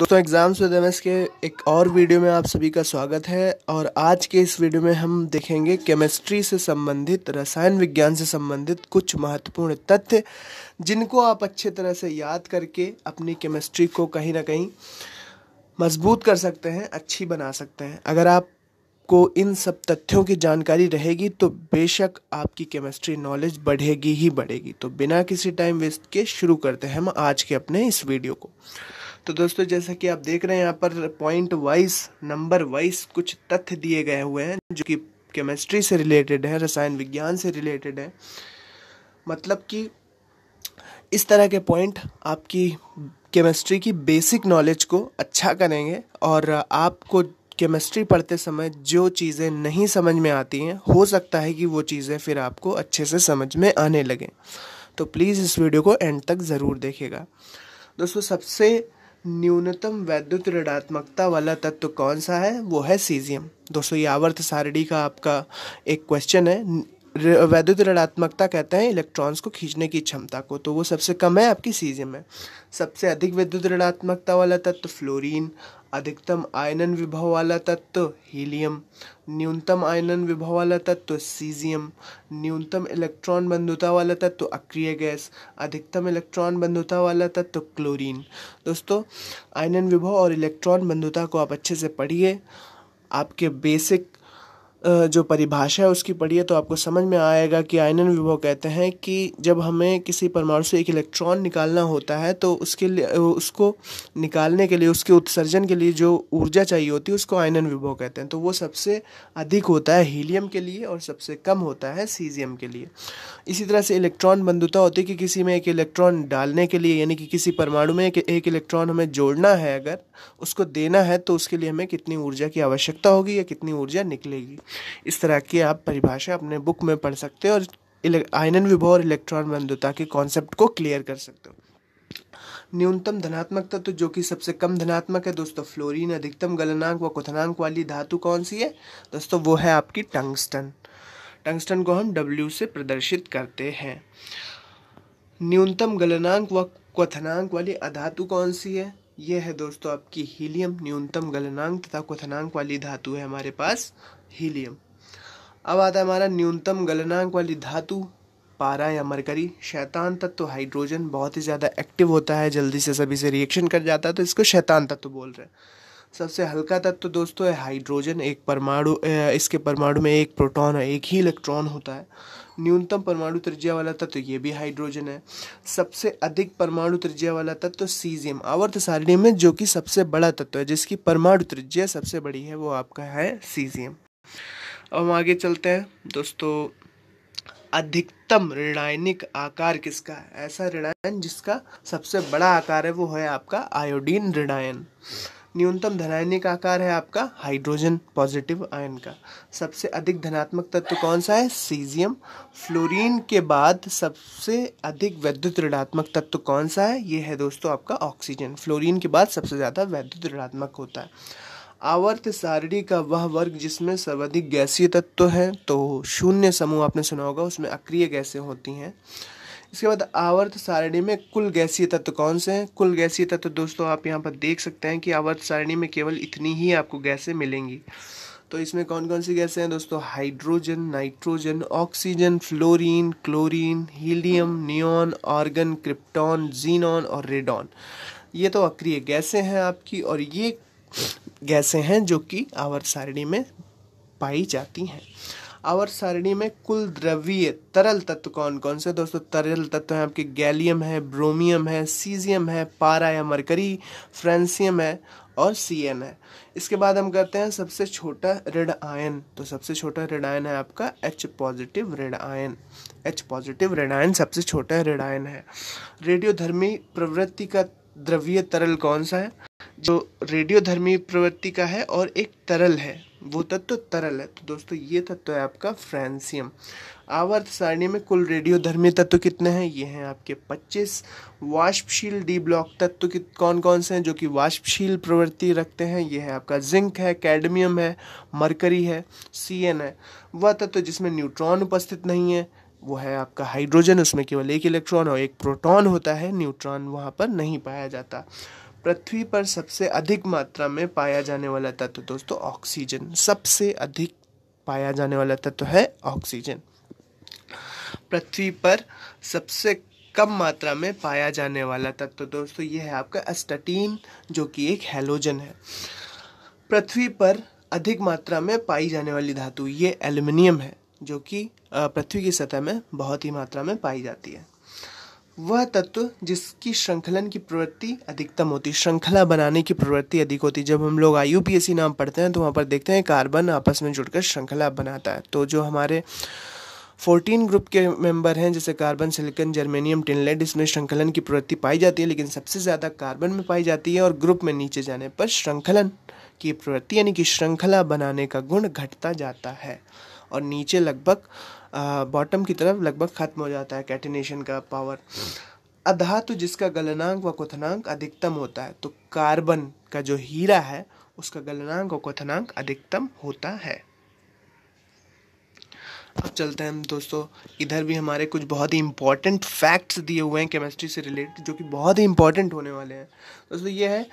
दोस्तों exams with MS के एक और वीडियो में आप सभी का स्वागत है और आज के इस वीडियो में हम देखेंगे केमिस्ट्री से संबंधित रसायन विज्ञान से संबंधित कुछ महत्वपूर्ण तथ्य जिनको आप अच्छे तरह से याद करके अपनी केमिस्ट्री को कहीं ना कहीं मजबूत कर सकते हैं अच्छी बना सकते हैं अगर आपको इन सब तथ्यों की जानकारी रहेगी तो बेशक आपकी केमिस्ट्री नॉलेज बढ़ेगी ही बढ़ेगी तो बिना किसी टाइम वेस्ट के शुरू करते हैं हम आज के अपने इस वीडियो को तो दोस्तों जैसा कि आप देख रहे हैं यहाँ पर पॉइंट वाइज नंबर वाइज कुछ तथ्य दिए गए हुए हैं जो कि केमिस्ट्री से रिलेटेड है रसायन विज्ञान से रिलेटेड है मतलब कि इस तरह के पॉइंट आपकी केमिस्ट्री की बेसिक नॉलेज को अच्छा करेंगे और आपको केमिस्ट्री पढ़ते समय जो चीज़ें नहीं समझ में आती हैं हो सकता है कि वो चीज़ें फिर आपको अच्छे से समझ में आने लगें तो प्लीज़ इस वीडियो को एंड तक ज़रूर देखेगा दोस्तों सबसे न्यूनतम वैद्युत ऋणात्मकता वाला तत्व कौन सा है वो है सीजियम दोस्तों ये आवर्त सारणी का आपका एक क्वेश्चन है वैद्युत ऋणात्मकता कहते हैं इलेक्ट्रॉन्स को खींचने की क्षमता को तो वो सबसे कम है आपकी सीजियम है सबसे अधिक विद्युत ऋणात्मकता वाला तत्व फ्लोरीन अधिकतम आयनन विभव वाला तत्व हीलियम न्यूनतम आयनन विभव वाला तत्व सीजियम न्यूनतम इलेक्ट्रॉन बंधुता वाला तत्व अक्रिय गैस अधिकतम इलेक्ट्रॉन बंधुता वाला तत्व क्लोरीन दोस्तों आयनन विभव और इलेक्ट्रॉन बंधुता को आप अच्छे से पढ़िए आपके बेसिक जो परिभाषा है उसकी पढ़िए तो आपको समझ में आएगा कि आयनन विभव कहते हैं कि जब हमें किसी परमाणु से एक इलेक्ट्रॉन निकालना होता है तो उसके लिए उसको निकालने के लिए उसके उत्सर्जन के लिए जो ऊर्जा चाहिए होती है उसको आयनन विभव कहते हैं तो वो सबसे अधिक होता है हीलियम के लिए और सबसे कम होता है सीजियम के लिए इसी तरह से इलेक्ट्रॉन बंधुता होती है कि किसी में एक इलेक्ट्रॉन डालने के लिए यानी कि किसी परमाणु में एक, एक इलेक्ट्रॉन हमें जोड़ना है अगर उसको देना है तो उसके लिए हमें कितनी ऊर्जा की आवश्यकता होगी या कितनी ऊर्जा निकलेगी इस तरह की आप परिभाषा अपने बुक में पढ़ सकते हो और आयनन विभव और इलेक्ट्रॉन बंधुता के कॉन्सेप्ट को क्लियर कर सकते हो न्यूनतम धनात्मक तत्व तो जो कि सबसे कम धनात्मक है दोस्तों फ्लोरीन अधिकतम गलनांक व क्वथनांक वाली धातु कौन सी है दोस्तों वो है आपकी टंगस्टन टंगस्टन को हम डब्ल्यू से प्रदर्शित करते हैं न्यूनतम गलनांक व क्वथनांक वाली अधातु कौन सी है यह है दोस्तों आपकी हीलियम न्यूनतम गलनांक तथा क्वथनांक वाली धातु है हमारे पास हीलियम अब आता है हमारा न्यूनतम गलनांक वाली धातु पारा या मरकरी शैतान तत्व तो हाइड्रोजन बहुत ही ज़्यादा एक्टिव होता है जल्दी से सभी से रिएक्शन कर जाता है तो इसको शैतान तत्व तो बोल रहे हैं सबसे हल्का तत्व तो दोस्तों है हाइड्रोजन एक परमाणु इसके परमाणु में एक प्रोटॉन और एक ही इलेक्ट्रॉन होता है न्यूनतम परमाणु त्रिज्या वाला तत्व तो ये भी हाइड्रोजन है सबसे अधिक परमाणु त्रिज्या वाला तत्व तो सीजियम आवर्त सारणी में जो कि सबसे बड़ा तत्व है जिसकी परमाणु त्रिज्या सबसे बड़ी है वो आपका है सीजियम अब हम आगे चलते हैं दोस्तों अधिकतम ऋणायनिक आकार किसका है ऐसा ऋणायन जिसका सबसे बड़ा आकार है वो है आपका आयोडीन ऋणायन न्यूनतम धनायनिक आकार है आपका हाइड्रोजन पॉजिटिव आयन का सबसे अधिक धनात्मक तत्व कौन सा है सीजियम फ्लोरीन के बाद सबसे अधिक वैद्युत ऋणात्मक तत्व कौन सा है ये है दोस्तों आपका ऑक्सीजन फ्लोरीन के बाद सबसे ज़्यादा वैद्युत ऋणात्मक होता है आवर्त सारणी का वह वर्ग जिसमें सर्वाधिक गैसीय तत्व है तो शून्य समूह आपने सुना होगा उसमें अक्रिय गैसें होती हैं इसके बाद आवर्त सारणी में कुल गैसीय तत्व कौन से हैं कुल गैसीय तत्व दोस्तों आप यहाँ पर देख सकते हैं कि आवर्त सारणी में केवल इतनी ही आपको गैसें मिलेंगी तो इसमें कौन कौन सी गैसें हैं दोस्तों hydrogen nitrogen oxygen fluorine chlorine helium neon argon krypton xenon और रेडॉन ये तो अक्रिय गैसें हैं आपकी और ये गैसें हैं जो कि आवर्त सारिणी में पाई जाती हैं आवर्त सारिणी में कुल द्रवीय तरल तत्व कौन कौन से दोस्तों तरल तत्व हैं आपके गैलियम है ब्रोमियम है सीजियम है पारा या मरकरी फ्रेंसियम है और सी एन है इसके बाद हम करते हैं सबसे छोटा ऋण आयन तो सबसे छोटा ऋण आयन है आपका एच पॉजिटिव ऋण आयन एच पॉजिटिव रेड आयन सबसे छोटा ऋण आयन है रेडियोधर्मी प्रवृत्ति का द्रव्य तरल कौन सा है जो रेडियोधर्मी प्रवृत्ति का है और एक तरल है वो तत्व तरल है तो दोस्तों ये तत्व है आपका फ्रांसियम आवर्त सारणी में कुल रेडियोधर्मी तत्व कितने हैं ये हैं आपके 25 वाष्पशील डी ब्लॉक तत्व तो कौन कौन से हैं जो कि वाष्पशील प्रवृत्ति रखते हैं ये है आपका जिंक है कैडमियम है मरकरी है सी है वह तत्व जिसमें न्यूट्रॉन उपस्थित नहीं है वो है आपका हाइड्रोजन उसमें केवल एक इलेक्ट्रॉन और एक प्रोटॉन होता है न्यूट्रॉन वहाँ पर नहीं पाया जाता पृथ्वी पर सबसे अधिक मात्रा में पाया जाने वाला तत्व दोस्तों ऑक्सीजन सबसे अधिक पाया जाने वाला तत्व है ऑक्सीजन पृथ्वी पर सबसे कम मात्रा में पाया जाने वाला तत्व दोस्तों यह है आपका एस्टाटीन जो कि एक हेलोजन है पृथ्वी पर अधिक मात्रा में पाई जाने वाली धातु ये एल्युमिनियम है जो कि पृथ्वी की सतह में बहुत ही मात्रा में पाई जाती है वह तत्व जिसकी श्रृंखलन की प्रवृत्ति अधिकतम होती श्रृंखला बनाने की प्रवृत्ति अधिक होती जब हम लोग I U P A C नाम पढ़ते हैं तो वहाँ पर देखते हैं कार्बन आपस में जुड़कर श्रृंखला बनाता है तो जो हमारे फोर्टीन ग्रुप के मेंबर हैं जैसे कार्बन सिलिकन जर्मेनियम टिनलेट इसमें श्रृंखलन की प्रवृत्ति पाई जाती है लेकिन सबसे ज़्यादा कार्बन में पाई जाती है और ग्रुप में नीचे जाने पर श्रृंखलन की प्रवृत्ति यानी कि श्रृंखला बनाने का गुण घटता जाता है और नीचे लगभग बॉटम की तरफ लगभग खत्म हो जाता है कैटिनेशन का पावर अधातु जिसका गलनांक व क्वथनांक अधिकतम होता है तो कार्बन का जो हीरा है उसका गलनांक व क्वथनांक अधिकतम होता है अब चलते हैं हम दोस्तों इधर भी हमारे कुछ बहुत ही इंपॉर्टेंट फैक्ट्स दिए हुए हैं केमिस्ट्री से रिलेटेड जो कि बहुत ही इंपॉर्टेंट होने वाले हैं दोस्तों ये है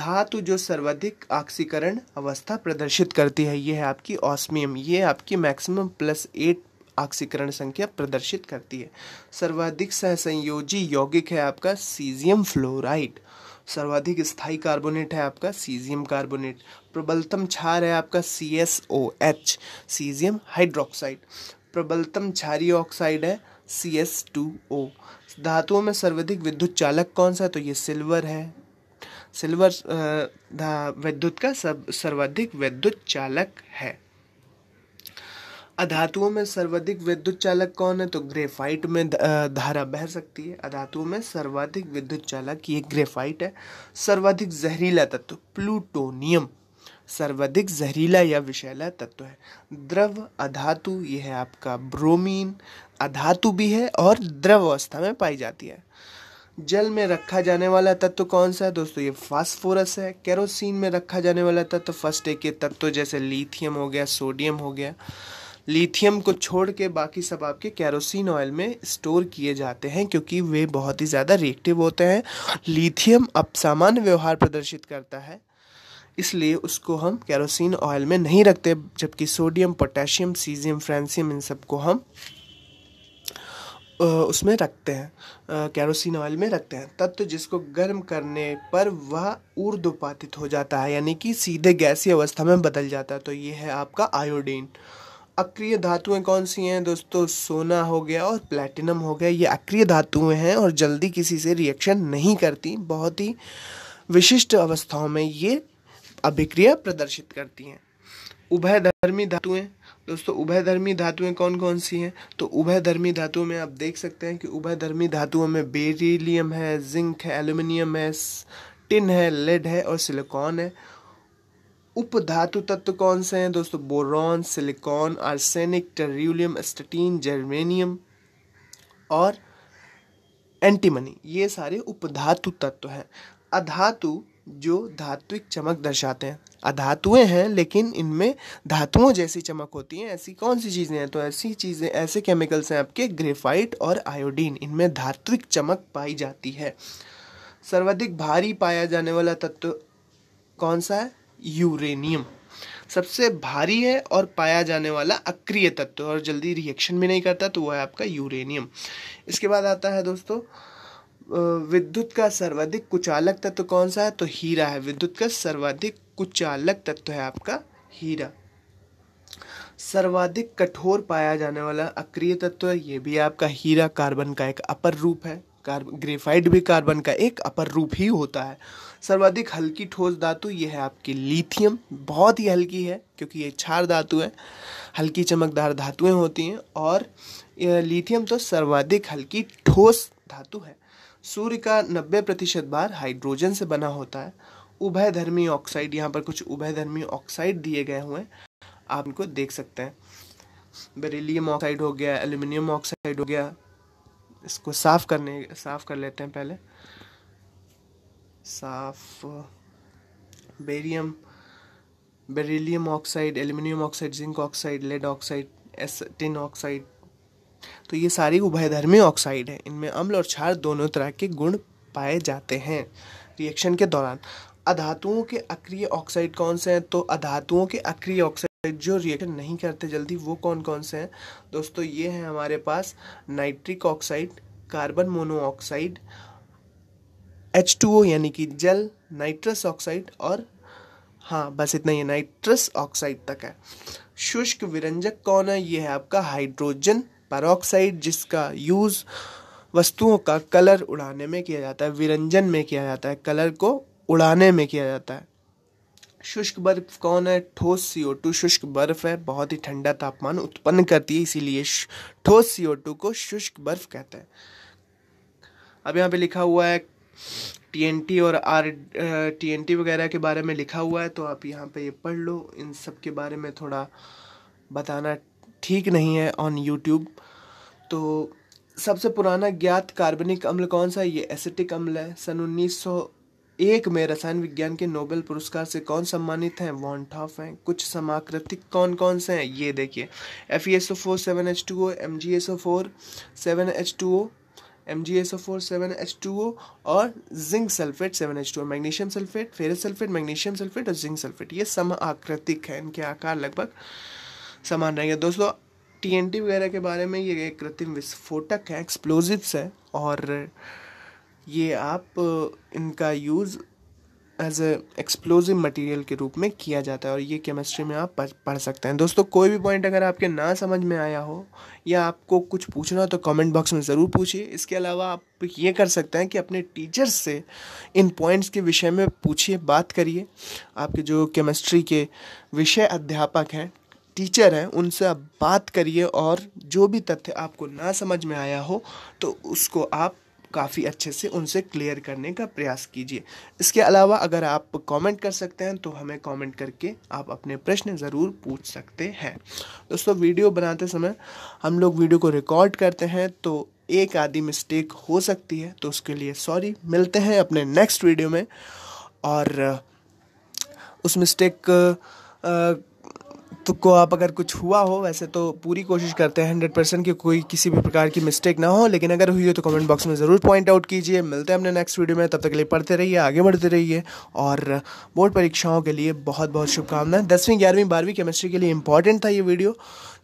धातु जो सर्वाधिक ऑक्सीकरण अवस्था प्रदर्शित करती है ये है आपकी ऑस्मियम ये आपकी मैक्सिमम प्लस एट ऑक्सीकरण संख्या प्रदर्शित करती है सर्वाधिक सहसंयोजी यौगिक है आपका सीजियम फ्लोराइड सर्वाधिक स्थायी कार्बोनेट है आपका सीजियम कार्बोनेट प्रबलतम क्षार है आपका C S O H caesium hydroxide प्रबलतम छारी ऑक्साइड है सी एस टू ओ धातुओं में सर्वाधिक विद्युत चालक कौन सा है तो ये सिल्वर है सिल्वर विद्युत का सब सर्वाधिक विद्युत चालक है अधातुओं में सर्वाधिक विद्युत चालक कौन है तो ग्रेफाइट में धारा बह सकती है अधातुओं में सर्वाधिक विद्युत चालक ये ग्रेफाइट है सर्वाधिक जहरीला तत्व प्लूटोनियम सर्वाधिक जहरीला या विषैला तत्व है द्रव अधातु यह है आपका ब्रोमीन अधातु भी है और द्रव अवस्था में पाई जाती है जल में रखा जाने वाला तत्व कौन सा है दोस्तों ये फास्फोरस है केरोसिन में रखा जाने वाला तत्व फर्स्ट एक ये तत्व जैसे लिथियम हो गया सोडियम हो गया लिथियम को छोड़ के बाकी सब आपके कैरोसिन ऑयल में स्टोर किए जाते हैं क्योंकि वे बहुत ही ज़्यादा रिएक्टिव होते हैं लिथियम अब सामान्य व्यवहार प्रदर्शित करता है इसलिए उसको हम कैरोसिन ऑयल में नहीं रखते जबकि सोडियम पोटेशियम सीजियम फ्रेंसियम इन सब को हम उसमें रखते हैं कैरोसिन ऑयल में रखते हैं तत्व तो जिसको गर्म करने पर वह ऊर्ध्वपातित हो जाता है यानी कि सीधे गैसी अवस्था में बदल जाता है तो ये है आपका आयोडीन अक्रिय धातुएं कौन सी हैं दोस्तों सोना हो गया और प्लैटिनम हो गया ये अक्रिय धातुएं हैं और जल्दी किसी से रिएक्शन नहीं करती बहुत ही विशिष्ट अवस्थाओं में ये अभिक्रिया प्रदर्शित करती हैं उभयधर्मी धातुएं दोस्तों उभयधर्मी धातुएं कौन कौन सी हैं तो उभयधर्मी धातुओं में आप देख सकते हैं कि उभयधर्मी धातुओं में बेरीलियम है जिंक है एल्यूमिनियम है टिन है लेड है और सिलिकॉन है उपधातु तत्व कौन से हैं दोस्तों boron silicon arsenic tellurium astatine germanium और एंटीमनी ये सारे उपधातु तत्व हैं अधातु जो धात्विक चमक दर्शाते हैं अधातुएं हैं लेकिन इनमें धातुओं जैसी चमक होती है ऐसी कौन सी चीज़ें हैं तो ऐसी चीज़ें ऐसे केमिकल्स हैं आपके ग्रेफाइट और आयोडीन इनमें धात्विक चमक पाई जाती है सर्वाधिक भारी पाया जाने वाला तत्व कौन सा है यूरेनियम सबसे भारी है और पाया जाने वाला अक्रिय तत्व और जल्दी रिएक्शन भी नहीं करता तो वह है आपका यूरेनियम इसके बाद आता है दोस्तों विद्युत का सर्वाधिक कुचालक तत्व कौन सा है तो हीरा है विद्युत का सर्वाधिक कुचालक तत्व है आपका हीरा सर्वाधिक कठोर पाया जाने वाला अक्रिय तत्व ये भी आपका हीरा कार्बन का एक अपर रूप है कार्बन ग्रेफाइट भी कार्बन का एक अपर रूप ही होता है सर्वाधिक हल्की ठोस धातु यह है आपकी लिथियम बहुत ही हल्की है क्योंकि ये क्षार धातु है हल्की चमकदार धातुएं होती हैं और लिथियम तो सर्वाधिक हल्की ठोस धातु है सूर्य का नब्बे प्रतिशत बार हाइड्रोजन से बना होता है उभयधर्मी ऑक्साइड यहाँ पर कुछ उभयधर्मी ऑक्साइड दिए गए हुए हैं आप इनको देख सकते हैं बेरिलियम ऑक्साइड हो गया एल्यूमिनियम ऑक्साइड हो गया इसको साफ़ करने साफ़ कर लेते हैं पहले साफ barium beryllium oxide aluminium oxide zinc oxide lead oxide एस टिन ऑक्साइड तो ये सारी उभयधर्मी ऑक्साइड है इनमें अम्ल और क्षार दोनों तरह के गुण पाए जाते हैं रिएक्शन के दौरान अधातुओं के अक्रिय ऑक्साइड कौन से हैं तो अधातुओं के अक्रिय ऑक्साइड जो रिएक्शन नहीं करते जल्दी वो कौन कौन से हैं दोस्तों ये है हमारे पास nitric oxide carbon monoxide H two O यानी कि जल नाइट्रस ऑक्साइड और हाँ बस इतना ही नाइट्रस ऑक्साइड तक है शुष्क विरंजक कौन है ये है आपका हाइड्रोजन परऑक्साइड जिसका यूज़ वस्तुओं का कलर उड़ाने में किया जाता है विरंजन में किया जाता है कलर को उड़ाने में किया जाता है शुष्क बर्फ कौन है ठोस सी ओ टू शुष्क बर्फ है बहुत ही ठंडा तापमान उत्पन्न करती है इसीलिए ठोस सी ओ टू को शुष्क बर्फ कहते हैं अब यहाँ पे लिखा हुआ है टी एन टी और आर टी वगैरह के बारे में लिखा हुआ है तो आप यहाँ पे ये पढ़ लो इन सब के बारे में थोड़ा बताना ठीक नहीं है ऑन यूट्यूब तो सबसे पुराना ज्ञात कार्बनिक अम्ल कौन सा है ये एसिटिक अम्ल है सन उन्नीस सौ एक में रसायन विज्ञान के नोबेल पुरस्कार से कौन सम्मानित हैं वॉन्टाफ हैं कुछ समाकृतिक कौन कौन से हैं ये देखिए F E S O four seven H two O M G S O four seven H two O M G S O four seven H two O और zinc sulphate seven H two O magnesium sulphate ferrous sulphate magnesium sulphate और zinc sulphate ये समाकृतिक है इनके आकार लगभग समान रहेंगे दोस्तों टी एन टी वगैरह के बारे में ये कृत्रिम विस्फोटक है एक्सप्लोजिव्स है और ये आप इनका use as a explosive material के रूप में किया जाता है और ये केमिस्ट्री में आप पढ़ सकते हैं दोस्तों कोई भी पॉइंट अगर आपके ना समझ में आया हो या आपको कुछ पूछना हो तो कमेंट बॉक्स में ज़रूर पूछिए इसके अलावा आप ये कर सकते हैं कि अपने टीचर्स से इन पॉइंट्स के विषय में पूछिए बात करिए आपके जो केमिस्ट्री के विषय अध्यापक हैं टीचर हैं उनसे आप बात करिए और जो भी तथ्य आपको ना समझ में आया हो तो उसको आप काफ़ी अच्छे से उनसे क्लियर करने का प्रयास कीजिए इसके अलावा अगर आप कमेंट कर सकते हैं तो हमें कमेंट करके आप अपने प्रश्न ज़रूर पूछ सकते हैं दोस्तों वीडियो बनाते समय हम लोग वीडियो को रिकॉर्ड करते हैं तो एक आदि मिस्टेक हो सकती है तो उसके लिए सॉरी मिलते हैं अपने नेक्स्ट वीडियो में और उस मिस्टेक तो को आप अगर कुछ हुआ हो वैसे तो पूरी कोशिश करते हैं हंड्रेड परसेंट कि कोई किसी भी प्रकार की मिस्टेक ना हो लेकिन अगर हुई हो तो कमेंट बॉक्स में ज़रूर पॉइंट आउट कीजिए मिलते हैं अपने नेक्स्ट वीडियो में तब तक के लिए पढ़ते रहिए आगे बढ़ते रहिए और बोर्ड परीक्षाओं के लिए बहुत बहुत शुभकामनाएं दसवीं ग्यारहवीं बारहवीं केमिस्ट्री के लिए इंपॉर्टेंट था ये video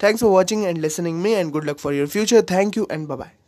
thanks for watching and listening me and good luck for your future thank you and bye